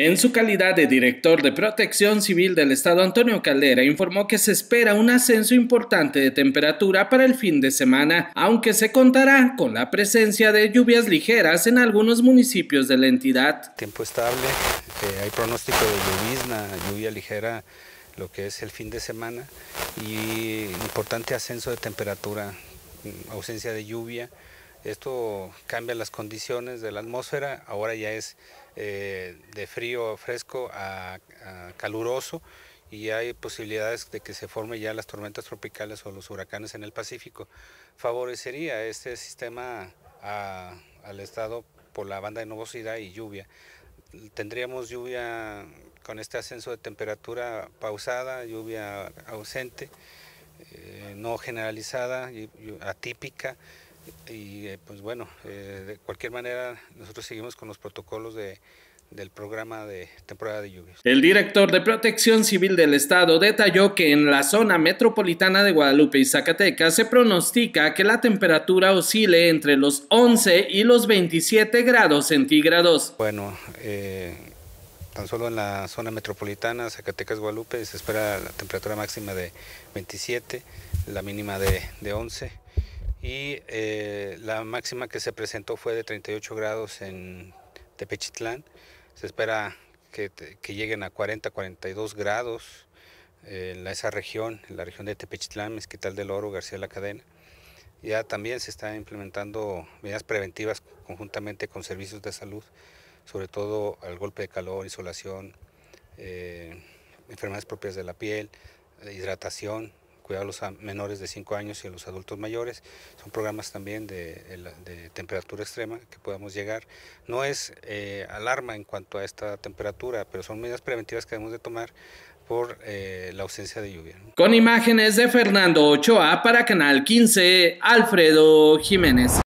En su calidad de director de Protección Civil del Estado, Antonio Caldera informó que se espera un ascenso importante de temperatura para el fin de semana, aunque se contará con la presencia de lluvias ligeras en algunos municipios de la entidad. Tiempo estable, eh, hay pronóstico de lluvia ligera lo que es el fin de semana y importante ascenso de temperatura, mm, ausencia de lluvia. Esto cambia las condiciones de la atmósfera, ahora ya es eh, de frío fresco a, caluroso y hay posibilidades de que se formen ya las tormentas tropicales o los huracanes en el Pacífico. Favorecería este sistema al estado por la banda de nubosidad y lluvia. Tendríamos lluvia con este ascenso de temperatura pausada, lluvia ausente, eh, no generalizada, atípica y eh, pues bueno, eh, de cualquier manera nosotros seguimos con los protocolos del programa de temporada de lluvias. El director de Protección Civil del Estado detalló que en la zona metropolitana de Guadalupe y Zacatecas se pronostica que la temperatura oscile entre los 11 y los 27 grados centígrados. Bueno, eh, tan solo en la zona metropolitana, Zacatecas, Guadalupe, se espera la temperatura máxima de 27, la mínima de, de 11 y eh, la máxima que se presentó fue de 38 grados en Tepechitlán. Se espera que, lleguen a 40, 42 grados eh, en esa región, en la región de Tepechitlán, Mezquital del Oro, García de la Cadena. Ya también se están implementando medidas preventivas conjuntamente con servicios de salud, sobre todo al golpe de calor, insolación, eh, enfermedades propias de la piel, hidratación, Cuidado a los menores de 5 años y a los adultos mayores. Son programas también de, temperatura extrema que podamos llegar. No es eh, alarma en cuanto a esta temperatura, pero son medidas preventivas que debemos de tomar por eh, la ausencia de lluvia. Con imágenes de Fernando Ochoa para Canal 15, Alfredo Jiménez.